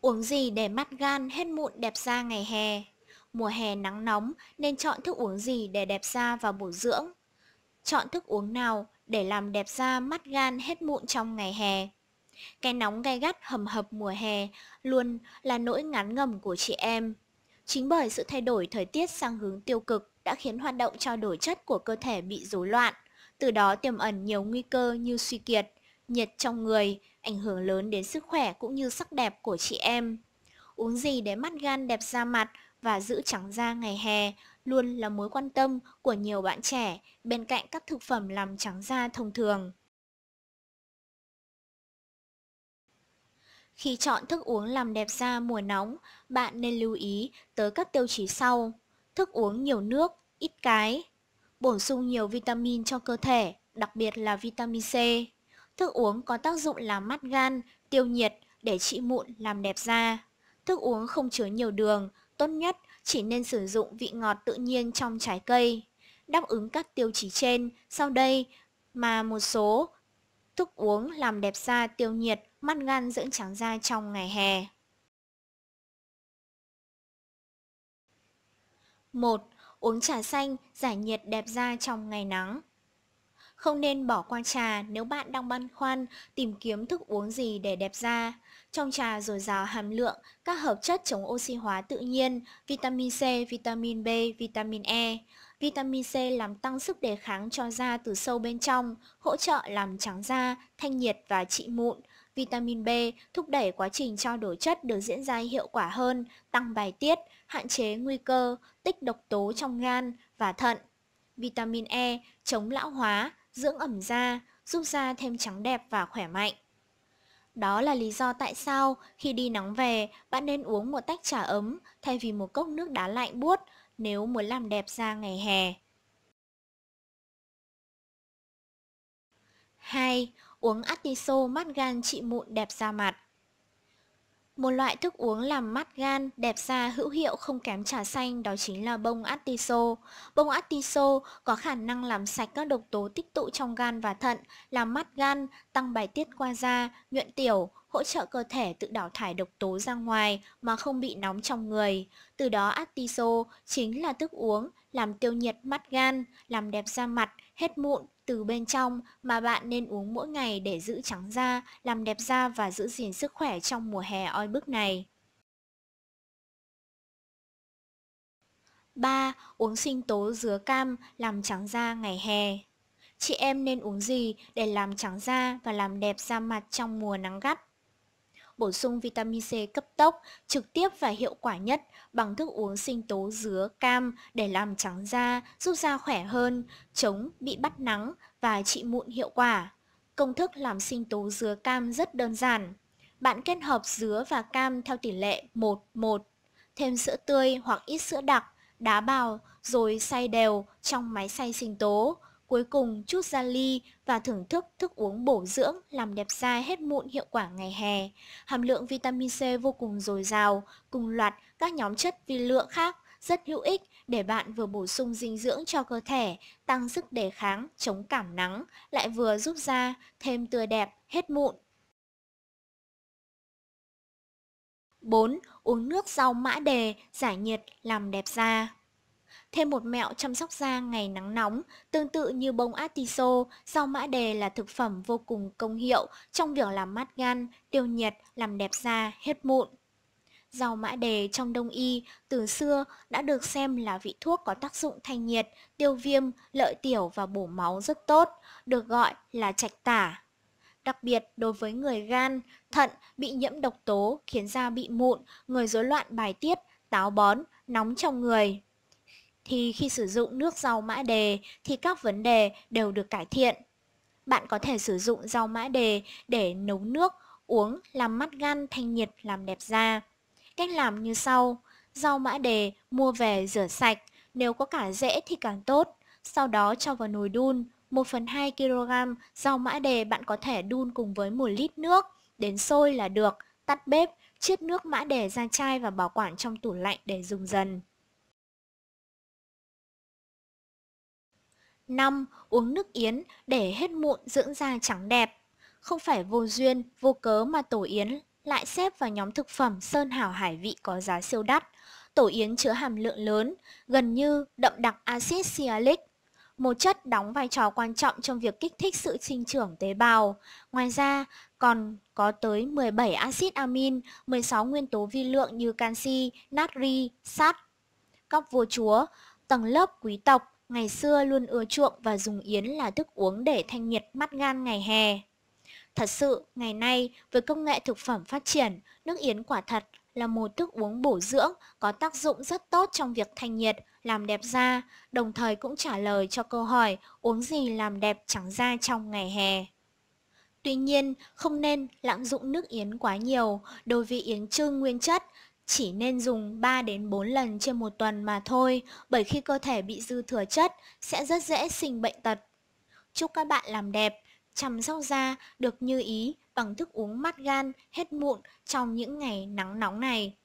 Uống gì để mắt gan hết mụn đẹp da ngày hè? Mùa hè nắng nóng nên chọn thức uống gì để đẹp da và bổ dưỡng? Chọn thức uống nào để làm đẹp da mắt gan hết mụn trong ngày hè? Cái nóng gay gắt hầm hập mùa hè luôn là nỗi ngán ngầm của chị em. Chính bởi sự thay đổi thời tiết sang hướng tiêu cực đã khiến hoạt động trao đổi chất của cơ thể bị rối loạn, từ đó tiềm ẩn nhiều nguy cơ như suy kiệt, nhiệt trong người, ảnh hưởng lớn đến sức khỏe cũng như sắc đẹp của chị em. Uống gì để mắt gan đẹp da mặt và giữ trắng da ngày hè luôn là mối quan tâm của nhiều bạn trẻ bên cạnh các thực phẩm làm trắng da thông thường. Khi chọn thức uống làm đẹp da mùa nóng, bạn nên lưu ý tới các tiêu chí sau. Thức uống nhiều nước, ít cái. Bổ sung nhiều vitamin cho cơ thể, đặc biệt là vitamin C. Thức uống có tác dụng làm mát gan, tiêu nhiệt, để trị mụn, làm đẹp da. Thức uống không chứa nhiều đường, tốt nhất chỉ nên sử dụng vị ngọt tự nhiên trong trái cây. Đáp ứng các tiêu chí trên, sau đây mà một số thức uống làm đẹp da tiêu nhiệt, mát gan dưỡng trắng da trong ngày hè. 1. Uống trà xanh giải nhiệt đẹp da trong ngày nắng. Không nên bỏ qua trà nếu bạn đang băn khoăn tìm kiếm thức uống gì để đẹp da. Trong trà dồi dào hàm lượng các hợp chất chống oxy hóa tự nhiên, vitamin C, vitamin B, vitamin E. Vitamin C làm tăng sức đề kháng cho da từ sâu bên trong, hỗ trợ làm trắng da, thanh nhiệt và trị mụn. Vitamin B thúc đẩy quá trình trao đổi chất được diễn ra hiệu quả hơn, tăng bài tiết, hạn chế nguy cơ tích độc tố trong gan và thận. Vitamin E chống lão hóa, dưỡng ẩm da, giúp da thêm trắng đẹp và khỏe mạnh. Đó là lý do tại sao khi đi nắng về, bạn nên uống một tách trà ấm thay vì một cốc nước đá lạnh buốt nếu muốn làm đẹp da ngày hè. 2. Uống atiso mát gan trị mụn đẹp da mặt. Một loại thức uống làm mắt gan, đẹp da hữu hiệu không kém trà xanh đó chính là bông artiso. Bông artiso có khả năng làm sạch các độc tố tích tụ trong gan và thận, làm mắt gan, tăng bài tiết qua da, nhuận tiểu, hỗ trợ cơ thể tự đào thải độc tố ra ngoài mà không bị nóng trong người. Từ đó atiso chính là thức uống làm tiêu nhiệt mắt gan, làm đẹp da mặt, hết mụn từ bên trong mà bạn nên uống mỗi ngày để giữ trắng da, làm đẹp da và giữ gìn sức khỏe trong mùa hè oi bức này. 3. Uống sinh tố dứa cam làm trắng da ngày hè. Chị em nên uống gì để làm trắng da và làm đẹp da mặt trong mùa nắng gắt? bổ sung vitamin C cấp tốc, trực tiếp và hiệu quả nhất bằng thức uống sinh tố dứa cam để làm trắng da, giúp da khỏe hơn, chống bị bắt nắng và trị mụn hiệu quả. Công thức làm sinh tố dứa cam rất đơn giản. Bạn kết hợp dứa và cam theo tỷ lệ 1-1, thêm sữa tươi hoặc ít sữa đặc, đá bào rồi xay đều trong máy xay sinh tố Cuối cùng chút ra ly và thưởng thức thức uống bổ dưỡng làm đẹp da hết mụn hiệu quả ngày hè. Hàm lượng vitamin C vô cùng dồi dào, cùng loạt các nhóm chất vi lượng khác rất hữu ích để bạn vừa bổ sung dinh dưỡng cho cơ thể, tăng sức đề kháng, chống cảm nắng, lại vừa giúp da thêm tươi đẹp, hết mụn. 4. Uống nước rau mã đề, giải nhiệt, làm đẹp da Thêm một mẹo chăm sóc da ngày nắng nóng, tương tự như bông artiso, rau mã đề là thực phẩm vô cùng công hiệu trong việc làm mát gan, tiêu nhiệt, làm đẹp da, hết mụn. Rau mã đề trong đông y từ xưa đã được xem là vị thuốc có tác dụng thanh nhiệt, tiêu viêm, lợi tiểu và bổ máu rất tốt, được gọi là trạch tả. Đặc biệt đối với người gan, thận bị nhiễm độc tố khiến da bị mụn, người rối loạn bài tiết, táo bón, nóng trong người thì khi sử dụng nước rau mã đề thì các vấn đề đều được cải thiện. Bạn có thể sử dụng rau mã đề để nấu nước, uống làm mát gan thanh nhiệt làm đẹp da. Cách làm như sau, rau mã đề mua về rửa sạch, nếu có cả rễ thì càng tốt. Sau đó cho vào nồi đun, 1 phần 2 kg rau mã đề bạn có thể đun cùng với 1 lít nước, đến sôi là được, tắt bếp, chiết nước mã đề ra chai và bảo quản trong tủ lạnh để dùng dần. 5. Uống nước yến để hết mụn dưỡng da trắng đẹp. Không phải vô duyên, vô cớ mà tổ yến lại xếp vào nhóm thực phẩm sơn hào hải vị có giá siêu đắt. Tổ yến chứa hàm lượng lớn, gần như đậm đặc axit sialic, một chất đóng vai trò quan trọng trong việc kích thích sự sinh trưởng tế bào. Ngoài ra, còn có tới 17 axit amin, 16 nguyên tố vi lượng như canxi, natri, sắt, cóc vua chúa, tầng lớp quý tộc, Ngày xưa luôn ưa chuộng và dùng yến là thức uống để thanh nhiệt mắt gan ngày hè. Thật sự, ngày nay, với công nghệ thực phẩm phát triển, nước yến quả thật là một thức uống bổ dưỡng có tác dụng rất tốt trong việc thanh nhiệt, làm đẹp da, đồng thời cũng trả lời cho câu hỏi uống gì làm đẹp trắng da trong ngày hè. Tuy nhiên, không nên lạm dụng nước yến quá nhiều đối với yến trưng nguyên chất chỉ nên dùng 3 đến 4 lần trên một tuần mà thôi, bởi khi cơ thể bị dư thừa chất sẽ rất dễ sinh bệnh tật. Chúc các bạn làm đẹp, chăm sóc da được như ý bằng thức uống mát gan, hết mụn trong những ngày nắng nóng này.